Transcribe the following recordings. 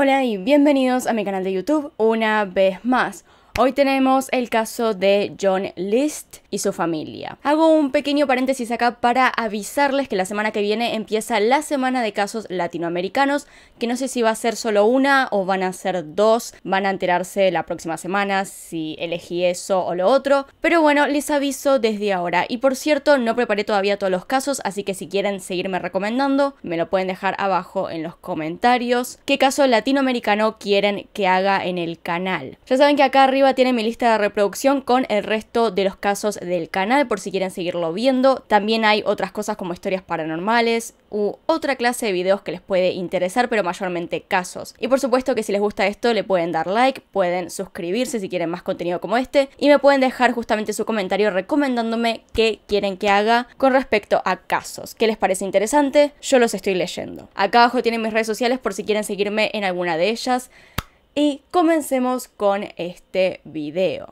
Hola y bienvenidos a mi canal de YouTube una vez más. Hoy tenemos el caso de John List y su familia. Hago un pequeño paréntesis acá para avisarles que la semana que viene empieza la semana de casos latinoamericanos, que no sé si va a ser solo una o van a ser dos, van a enterarse la próxima semana si elegí eso o lo otro, pero bueno, les aviso desde ahora. Y por cierto, no preparé todavía todos los casos, así que si quieren seguirme recomendando, me lo pueden dejar abajo en los comentarios. ¿Qué caso latinoamericano quieren que haga en el canal? Ya saben que acá arriba tiene mi lista de reproducción con el resto de los casos del canal por si quieren seguirlo viendo. También hay otras cosas como historias paranormales u otra clase de videos que les puede interesar, pero mayormente casos. Y por supuesto que si les gusta esto le pueden dar like, pueden suscribirse si quieren más contenido como este y me pueden dejar justamente su comentario recomendándome qué quieren que haga con respecto a casos. ¿Qué les parece interesante? Yo los estoy leyendo. Acá abajo tienen mis redes sociales por si quieren seguirme en alguna de ellas y comencemos con este video.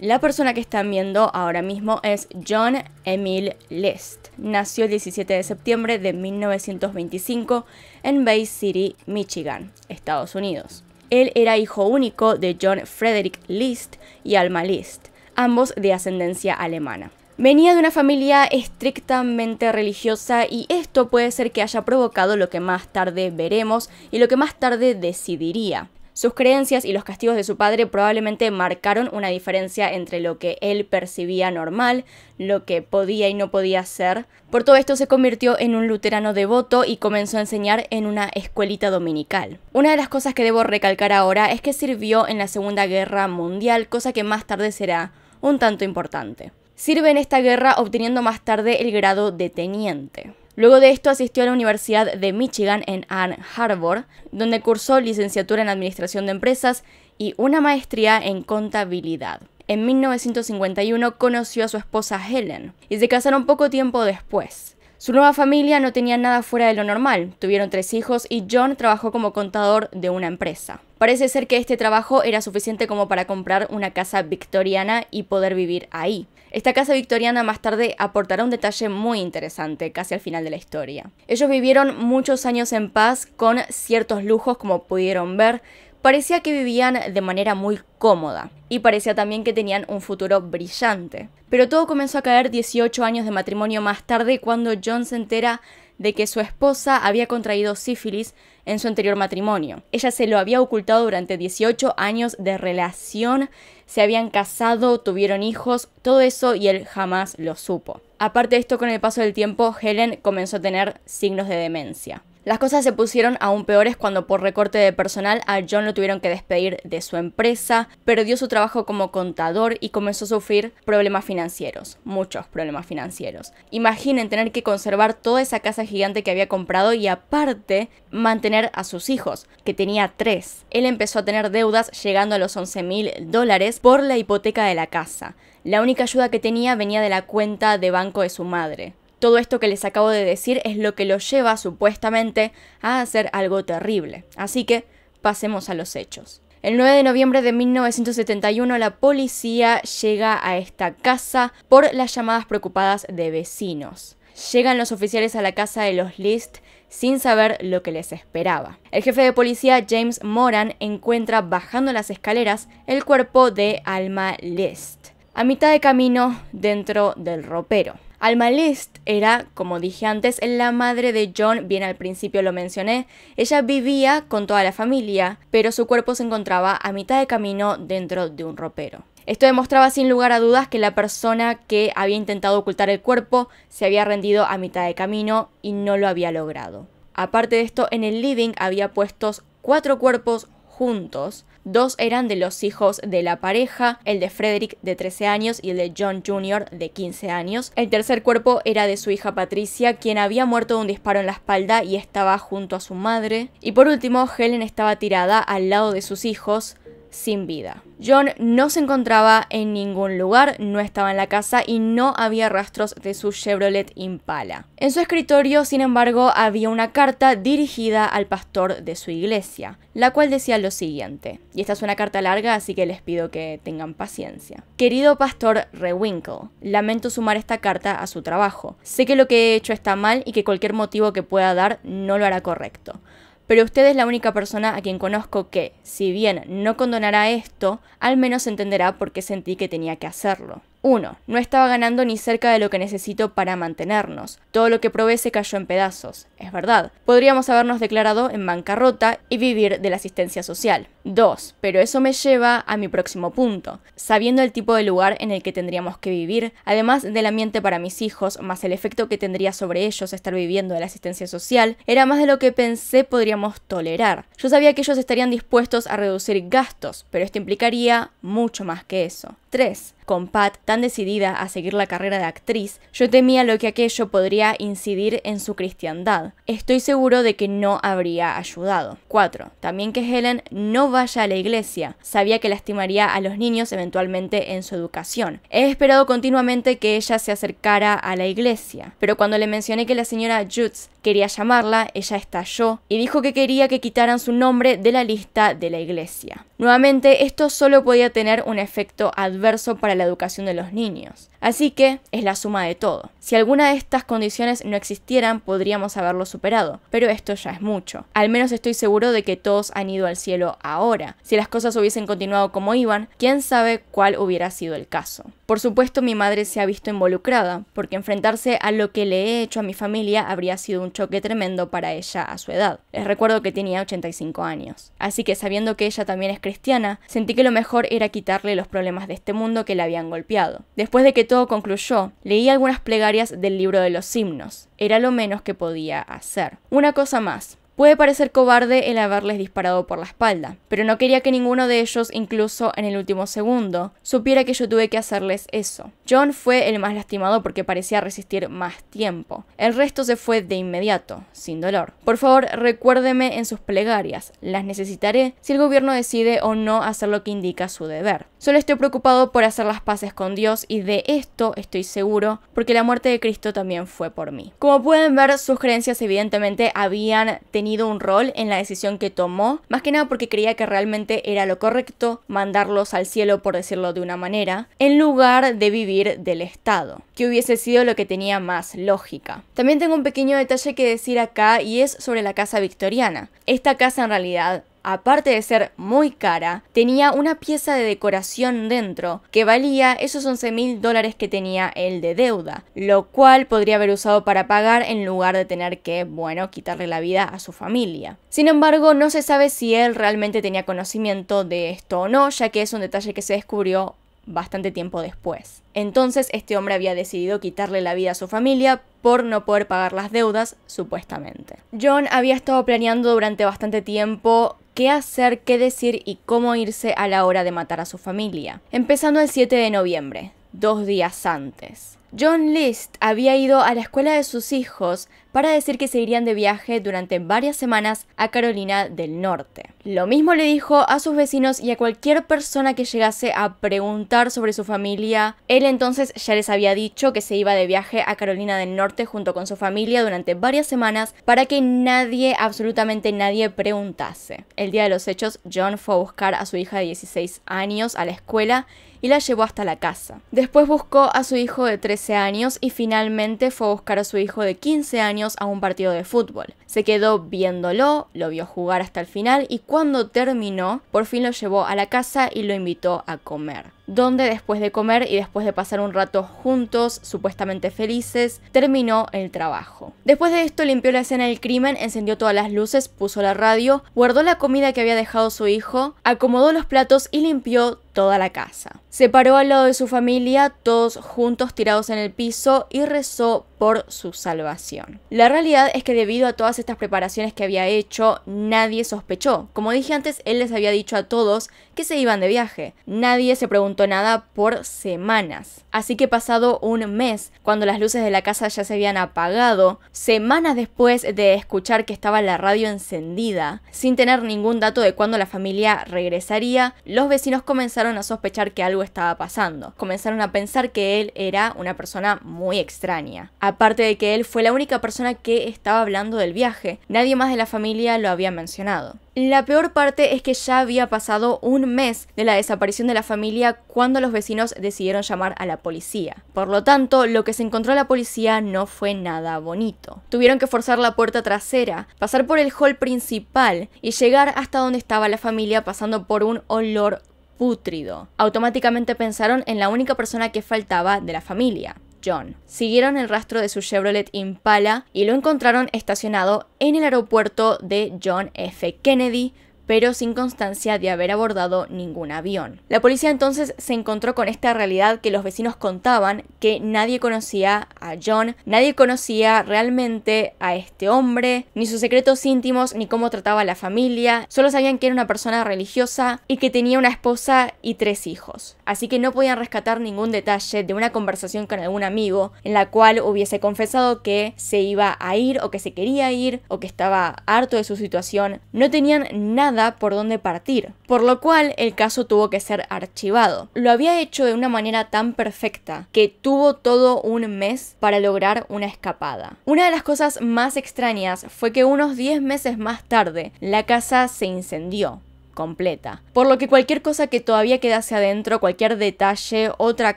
La persona que están viendo ahora mismo es John Emil List. Nació el 17 de septiembre de 1925 en Bay City, Michigan, Estados Unidos. Él era hijo único de John Frederick List y Alma List, ambos de ascendencia alemana. Venía de una familia estrictamente religiosa y esto puede ser que haya provocado lo que más tarde veremos y lo que más tarde decidiría. Sus creencias y los castigos de su padre probablemente marcaron una diferencia entre lo que él percibía normal, lo que podía y no podía hacer. Por todo esto se convirtió en un luterano devoto y comenzó a enseñar en una escuelita dominical. Una de las cosas que debo recalcar ahora es que sirvió en la Segunda Guerra Mundial, cosa que más tarde será un tanto importante. Sirve en esta guerra obteniendo más tarde el grado de teniente. Luego de esto asistió a la Universidad de Michigan en Ann Harbor, donde cursó licenciatura en Administración de Empresas y una maestría en Contabilidad. En 1951 conoció a su esposa Helen y se casaron poco tiempo después. Su nueva familia no tenía nada fuera de lo normal, tuvieron tres hijos y John trabajó como contador de una empresa. Parece ser que este trabajo era suficiente como para comprar una casa victoriana y poder vivir ahí. Esta casa victoriana más tarde aportará un detalle muy interesante, casi al final de la historia. Ellos vivieron muchos años en paz con ciertos lujos como pudieron ver, parecía que vivían de manera muy cómoda y parecía también que tenían un futuro brillante. Pero todo comenzó a caer 18 años de matrimonio más tarde cuando John se entera de que su esposa había contraído sífilis en su anterior matrimonio. Ella se lo había ocultado durante 18 años de relación se habían casado, tuvieron hijos, todo eso y él jamás lo supo. Aparte de esto, con el paso del tiempo, Helen comenzó a tener signos de demencia. Las cosas se pusieron aún peores cuando por recorte de personal a John lo tuvieron que despedir de su empresa, perdió su trabajo como contador y comenzó a sufrir problemas financieros, muchos problemas financieros. Imaginen tener que conservar toda esa casa gigante que había comprado y aparte mantener a sus hijos, que tenía tres. Él empezó a tener deudas llegando a los 11 mil dólares por la hipoteca de la casa. La única ayuda que tenía venía de la cuenta de banco de su madre. Todo esto que les acabo de decir es lo que lo lleva supuestamente a hacer algo terrible. Así que pasemos a los hechos. El 9 de noviembre de 1971 la policía llega a esta casa por las llamadas preocupadas de vecinos. Llegan los oficiales a la casa de los List sin saber lo que les esperaba. El jefe de policía James Moran encuentra bajando las escaleras el cuerpo de Alma List, a mitad de camino dentro del ropero. Alma List era, como dije antes, la madre de John, bien al principio lo mencioné. Ella vivía con toda la familia, pero su cuerpo se encontraba a mitad de camino dentro de un ropero. Esto demostraba sin lugar a dudas que la persona que había intentado ocultar el cuerpo se había rendido a mitad de camino y no lo había logrado. Aparte de esto, en el living había puestos cuatro cuerpos juntos. Dos eran de los hijos de la pareja, el de Frederick de 13 años y el de John Jr. de 15 años. El tercer cuerpo era de su hija Patricia, quien había muerto de un disparo en la espalda y estaba junto a su madre. Y por último, Helen estaba tirada al lado de sus hijos, sin vida. John no se encontraba en ningún lugar, no estaba en la casa y no había rastros de su Chevrolet Impala. En su escritorio, sin embargo, había una carta dirigida al pastor de su iglesia, la cual decía lo siguiente, y esta es una carta larga, así que les pido que tengan paciencia. Querido pastor Rewinkle, lamento sumar esta carta a su trabajo. Sé que lo que he hecho está mal y que cualquier motivo que pueda dar no lo hará correcto pero usted es la única persona a quien conozco que, si bien no condonará esto, al menos entenderá por qué sentí que tenía que hacerlo. 1. No estaba ganando ni cerca de lo que necesito para mantenernos. Todo lo que probé se cayó en pedazos. Es verdad. Podríamos habernos declarado en bancarrota y vivir de la asistencia social. 2. Pero eso me lleva a mi próximo punto. Sabiendo el tipo de lugar en el que tendríamos que vivir, además del ambiente para mis hijos, más el efecto que tendría sobre ellos estar viviendo de la asistencia social, era más de lo que pensé podríamos tolerar. Yo sabía que ellos estarían dispuestos a reducir gastos, pero esto implicaría mucho más que eso. 3 con Pat tan decidida a seguir la carrera de actriz, yo temía lo que aquello podría incidir en su cristiandad. Estoy seguro de que no habría ayudado. 4. También que Helen no vaya a la iglesia. Sabía que lastimaría a los niños eventualmente en su educación. He esperado continuamente que ella se acercara a la iglesia, pero cuando le mencioné que la señora Jutz quería llamarla, ella estalló y dijo que quería que quitaran su nombre de la lista de la iglesia. Nuevamente, esto solo podía tener un efecto adverso para la educación de los niños. Así que es la suma de todo. Si alguna de estas condiciones no existieran, podríamos haberlo superado, pero esto ya es mucho. Al menos estoy seguro de que todos han ido al cielo ahora. Si las cosas hubiesen continuado como iban, quién sabe cuál hubiera sido el caso. Por supuesto, mi madre se ha visto involucrada, porque enfrentarse a lo que le he hecho a mi familia habría sido un choque tremendo para ella a su edad. Les recuerdo que tenía 85 años. Así que sabiendo que ella también es cristiana, sentí que lo mejor era quitarle los problemas de este mundo que la habían golpeado. Después de que todo concluyó, leí algunas plegarias del libro de los himnos. Era lo menos que podía hacer. Una cosa más, Puede parecer cobarde el haberles disparado por la espalda, pero no quería que ninguno de ellos, incluso en el último segundo, supiera que yo tuve que hacerles eso. John fue el más lastimado porque parecía resistir más tiempo. El resto se fue de inmediato, sin dolor. Por favor, recuérdeme en sus plegarias, las necesitaré si el gobierno decide o no hacer lo que indica su deber. Solo estoy preocupado por hacer las paces con Dios y de esto estoy seguro porque la muerte de Cristo también fue por mí. Como pueden ver, sus creencias evidentemente habían tenido un rol en la decisión que tomó, más que nada porque creía que realmente era lo correcto mandarlos al cielo, por decirlo de una manera, en lugar de vivir del Estado, que hubiese sido lo que tenía más lógica. También tengo un pequeño detalle que decir acá y es sobre la casa victoriana. Esta casa en realidad aparte de ser muy cara, tenía una pieza de decoración dentro que valía esos 11 mil dólares que tenía él de deuda, lo cual podría haber usado para pagar en lugar de tener que, bueno, quitarle la vida a su familia. Sin embargo, no se sabe si él realmente tenía conocimiento de esto o no, ya que es un detalle que se descubrió bastante tiempo después. Entonces este hombre había decidido quitarle la vida a su familia por no poder pagar las deudas, supuestamente. John había estado planeando durante bastante tiempo qué hacer, qué decir y cómo irse a la hora de matar a su familia, empezando el 7 de noviembre, dos días antes. John List había ido a la escuela de sus hijos para decir que se irían de viaje durante varias semanas a Carolina del Norte. Lo mismo le dijo a sus vecinos y a cualquier persona que llegase a preguntar sobre su familia. Él entonces ya les había dicho que se iba de viaje a Carolina del Norte junto con su familia durante varias semanas para que nadie, absolutamente nadie, preguntase. El día de los hechos, John fue a buscar a su hija de 16 años a la escuela y la llevó hasta la casa. Después buscó a su hijo de 13 años y finalmente fue a buscar a su hijo de 15 años a un partido de fútbol. Se quedó viéndolo, lo vio jugar hasta el final y cuando terminó, por fin lo llevó a la casa y lo invitó a comer donde después de comer y después de pasar un rato juntos, supuestamente felices, terminó el trabajo. Después de esto limpió la escena del crimen, encendió todas las luces, puso la radio, guardó la comida que había dejado su hijo, acomodó los platos y limpió toda la casa. Se paró al lado de su familia, todos juntos tirados en el piso, y rezó por su salvación. La realidad es que debido a todas estas preparaciones que había hecho, nadie sospechó. Como dije antes, él les había dicho a todos que se iban de viaje. Nadie se preguntó nada por semanas. Así que pasado un mes, cuando las luces de la casa ya se habían apagado, semanas después de escuchar que estaba la radio encendida, sin tener ningún dato de cuándo la familia regresaría, los vecinos comenzaron a sospechar que algo estaba pasando. Comenzaron a pensar que él era una persona muy extraña. Aparte de que él fue la única persona que estaba hablando del viaje, nadie más de la familia lo había mencionado. La peor parte es que ya había pasado un mes de la desaparición de la familia cuando los vecinos decidieron llamar a la policía policía. Por lo tanto, lo que se encontró la policía no fue nada bonito. Tuvieron que forzar la puerta trasera, pasar por el hall principal y llegar hasta donde estaba la familia pasando por un olor pútrido. Automáticamente pensaron en la única persona que faltaba de la familia, John. Siguieron el rastro de su Chevrolet Impala y lo encontraron estacionado en el aeropuerto de John F. Kennedy pero sin constancia de haber abordado ningún avión. La policía entonces se encontró con esta realidad que los vecinos contaban, que nadie conocía a John, nadie conocía realmente a este hombre, ni sus secretos íntimos, ni cómo trataba a la familia, solo sabían que era una persona religiosa y que tenía una esposa y tres hijos. Así que no podían rescatar ningún detalle de una conversación con algún amigo en la cual hubiese confesado que se iba a ir o que se quería ir o que estaba harto de su situación. No tenían nada por dónde partir, por lo cual el caso tuvo que ser archivado. Lo había hecho de una manera tan perfecta que tuvo todo un mes para lograr una escapada. Una de las cosas más extrañas fue que unos 10 meses más tarde la casa se incendió completa. Por lo que cualquier cosa que todavía quedase adentro, cualquier detalle, otra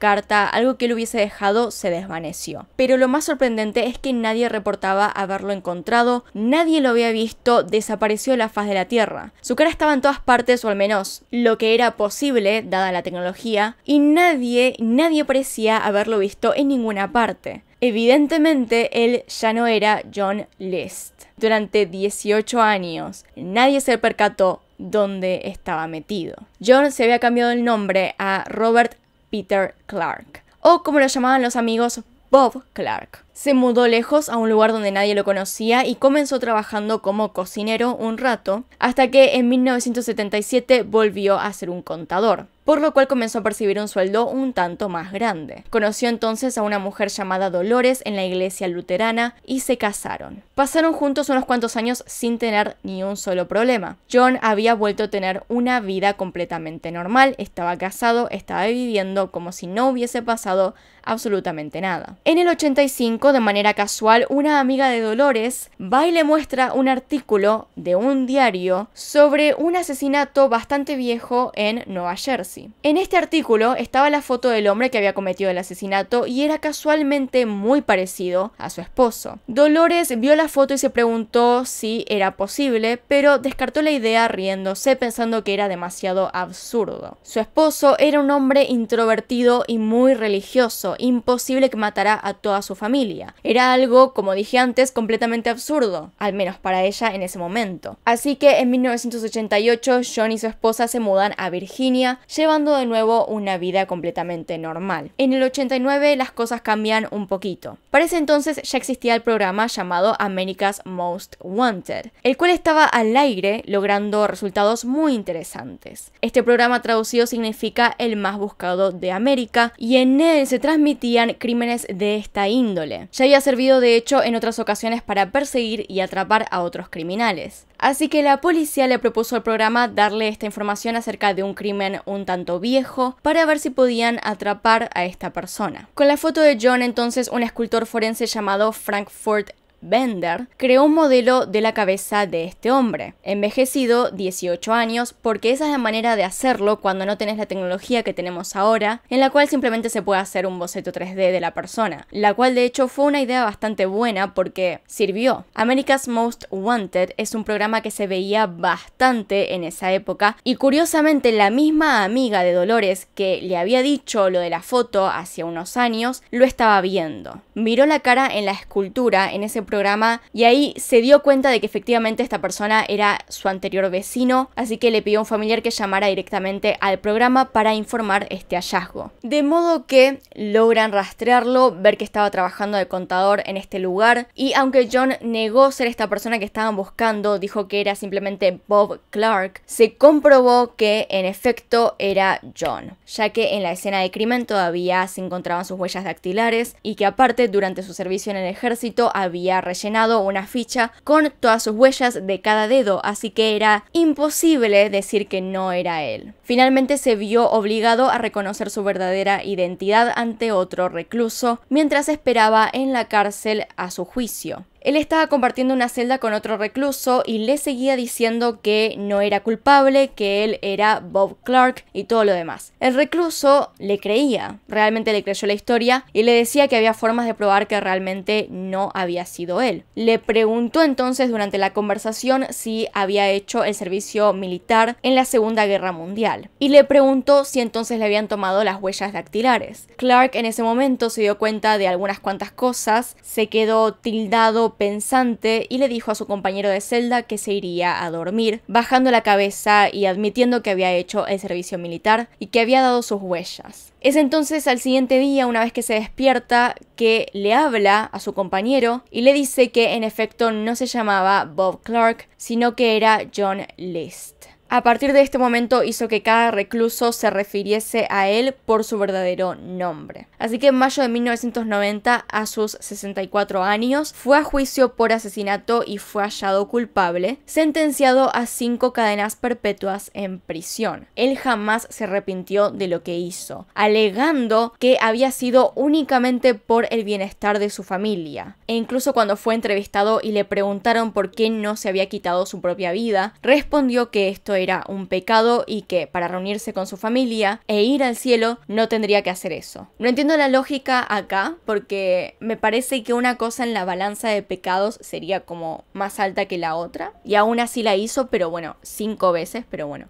carta, algo que él hubiese dejado, se desvaneció. Pero lo más sorprendente es que nadie reportaba haberlo encontrado, nadie lo había visto, desapareció la faz de la Tierra. Su cara estaba en todas partes, o al menos lo que era posible, dada la tecnología, y nadie, nadie parecía haberlo visto en ninguna parte. Evidentemente, él ya no era John List. Durante 18 años, nadie se percató, donde estaba metido. John se había cambiado el nombre a Robert Peter Clark, o como lo llamaban los amigos, Bob Clark. Se mudó lejos a un lugar donde nadie lo conocía y comenzó trabajando como cocinero un rato, hasta que en 1977 volvió a ser un contador, por lo cual comenzó a percibir un sueldo un tanto más grande. Conoció entonces a una mujer llamada Dolores en la iglesia luterana y se casaron. Pasaron juntos unos cuantos años sin tener ni un solo problema. John había vuelto a tener una vida completamente normal, estaba casado, estaba viviendo como si no hubiese pasado absolutamente nada. En el 85 de manera casual, una amiga de Dolores va y le muestra un artículo de un diario sobre un asesinato bastante viejo en Nueva Jersey. En este artículo estaba la foto del hombre que había cometido el asesinato y era casualmente muy parecido a su esposo. Dolores vio la foto y se preguntó si era posible, pero descartó la idea riéndose pensando que era demasiado absurdo. Su esposo era un hombre introvertido y muy religioso, imposible que matara a toda su familia. Era algo, como dije antes, completamente absurdo, al menos para ella en ese momento. Así que en 1988 John y su esposa se mudan a Virginia, llevando de nuevo una vida completamente normal. En el 89 las cosas cambian un poquito. Para ese entonces ya existía el programa llamado America's Most Wanted, el cual estaba al aire logrando resultados muy interesantes. Este programa traducido significa el más buscado de América y en él se transmitían crímenes de esta índole. Ya había servido de hecho en otras ocasiones para perseguir y atrapar a otros criminales. Así que la policía le propuso al programa darle esta información acerca de un crimen un tanto viejo para ver si podían atrapar a esta persona. Con la foto de John entonces un escultor forense llamado Frankfurt Bender, creó un modelo de la cabeza de este hombre, envejecido 18 años, porque esa es la manera de hacerlo cuando no tenés la tecnología que tenemos ahora, en la cual simplemente se puede hacer un boceto 3D de la persona, la cual de hecho fue una idea bastante buena porque sirvió. America's Most Wanted es un programa que se veía bastante en esa época y curiosamente la misma amiga de Dolores que le había dicho lo de la foto hace unos años lo estaba viendo. Miró la cara en la escultura en ese programa y ahí se dio cuenta de que efectivamente esta persona era su anterior vecino, así que le pidió a un familiar que llamara directamente al programa para informar este hallazgo. De modo que logran rastrearlo, ver que estaba trabajando de contador en este lugar y aunque John negó ser esta persona que estaban buscando, dijo que era simplemente Bob Clark, se comprobó que en efecto era John, ya que en la escena de crimen todavía se encontraban sus huellas dactilares y que aparte durante su servicio en el ejército había rellenado una ficha con todas sus huellas de cada dedo, así que era imposible decir que no era él. Finalmente se vio obligado a reconocer su verdadera identidad ante otro recluso mientras esperaba en la cárcel a su juicio. Él estaba compartiendo una celda con otro recluso y le seguía diciendo que no era culpable, que él era Bob Clark y todo lo demás. El recluso le creía, realmente le creyó la historia y le decía que había formas de probar que realmente no había sido él. Le preguntó entonces durante la conversación si había hecho el servicio militar en la Segunda Guerra Mundial y le preguntó si entonces le habían tomado las huellas dactilares. Clark en ese momento se dio cuenta de algunas cuantas cosas, se quedó tildado pensante y le dijo a su compañero de celda que se iría a dormir, bajando la cabeza y admitiendo que había hecho el servicio militar y que había dado sus huellas. Es entonces al siguiente día, una vez que se despierta, que le habla a su compañero y le dice que en efecto no se llamaba Bob Clark, sino que era John List. A partir de este momento hizo que cada recluso se refiriese a él por su verdadero nombre. Así que en mayo de 1990, a sus 64 años, fue a juicio por asesinato y fue hallado culpable, sentenciado a cinco cadenas perpetuas en prisión. Él jamás se arrepintió de lo que hizo, alegando que había sido únicamente por el bienestar de su familia. E incluso cuando fue entrevistado y le preguntaron por qué no se había quitado su propia vida, respondió que esto era un pecado y que para reunirse con su familia e ir al cielo no tendría que hacer eso. No entiendo la lógica acá porque me parece que una cosa en la balanza de pecados sería como más alta que la otra y aún así la hizo, pero bueno, cinco veces, pero bueno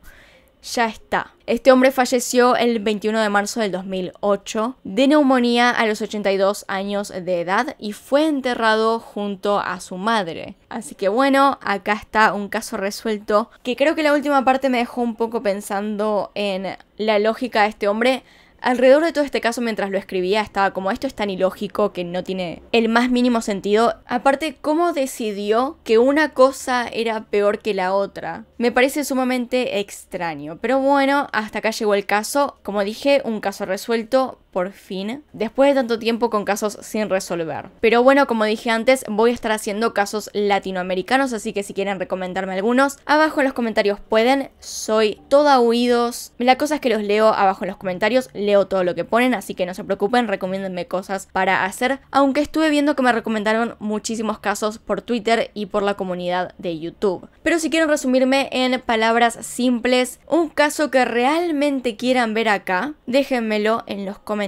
ya está. Este hombre falleció el 21 de marzo del 2008 de neumonía a los 82 años de edad y fue enterrado junto a su madre. Así que bueno, acá está un caso resuelto que creo que la última parte me dejó un poco pensando en la lógica de este hombre Alrededor de todo este caso, mientras lo escribía, estaba como esto es tan ilógico que no tiene el más mínimo sentido. Aparte, ¿cómo decidió que una cosa era peor que la otra? Me parece sumamente extraño. Pero bueno, hasta acá llegó el caso. Como dije, un caso resuelto, por fin, después de tanto tiempo con casos sin resolver. Pero bueno, como dije antes, voy a estar haciendo casos latinoamericanos, así que si quieren recomendarme algunos, abajo en los comentarios pueden, soy toda oídos. La cosa es que los leo abajo en los comentarios, leo todo lo que ponen, así que no se preocupen, recomiéndenme cosas para hacer, aunque estuve viendo que me recomendaron muchísimos casos por Twitter y por la comunidad de YouTube. Pero si quieren resumirme en palabras simples, un caso que realmente quieran ver acá, déjenmelo en los comentarios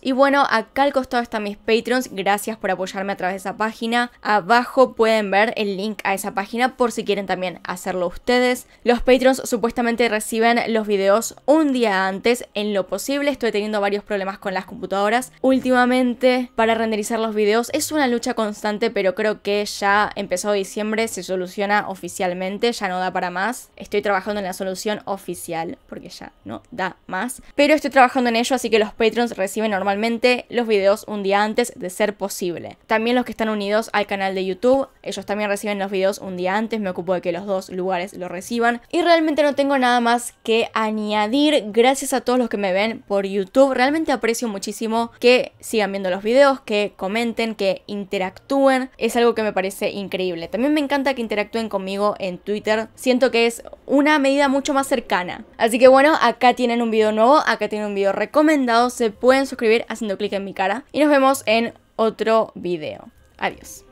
y bueno, acá al costado están mis Patreons, gracias por apoyarme a través de esa página. Abajo pueden ver el link a esa página por si quieren también hacerlo ustedes. Los Patreons supuestamente reciben los videos un día antes en lo posible. Estoy teniendo varios problemas con las computadoras. Últimamente, para renderizar los videos es una lucha constante, pero creo que ya empezó diciembre, se soluciona oficialmente, ya no da para más. Estoy trabajando en la solución oficial, porque ya no da más. Pero estoy trabajando en ello, así que los Patreons reciben normalmente los videos un día antes de ser posible. También los que están unidos al canal de YouTube, ellos también reciben los videos un día antes, me ocupo de que los dos lugares lo reciban. Y realmente no tengo nada más que añadir, gracias a todos los que me ven por YouTube, realmente aprecio muchísimo que sigan viendo los videos, que comenten, que interactúen, es algo que me parece increíble. También me encanta que interactúen conmigo en Twitter, siento que es una medida mucho más cercana. Así que bueno, acá tienen un video nuevo, acá tienen un video recomendado, se pueden suscribir haciendo clic en mi cara. Y nos vemos en otro video. Adiós.